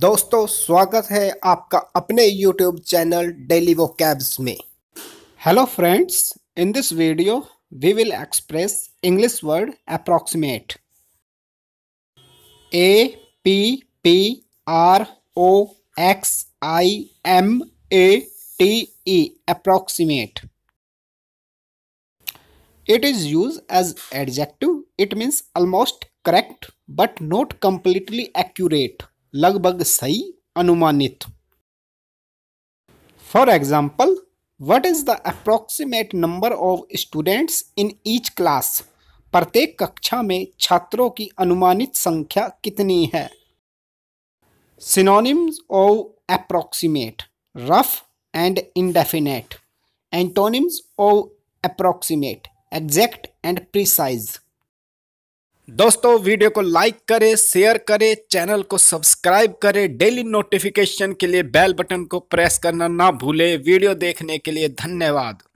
दोस्तों स्वागत है आपका अपने YouTube channel daily vocabs में hello friends in this video we will express English word approximate A P P R O X I M A T E approximate it is use as adjective it means almost correct but not completely accurate लगभग सही अनुमानित for example what is the approximate number of students in each class प्रत्येक कक्षा में छात्रों की अनुमानित संख्या कितनी है synonyms of approximate rough and indefinite antonyms of approximate exact and precise दोस्तों वीडियो को लाइक करें शेयर करें चैनल को सब्सक्राइब करें डेली नोटिफिकेशन के लिए बेल बटन को प्रेस करना ना भूलें वीडियो देखने के लिए धन्यवाद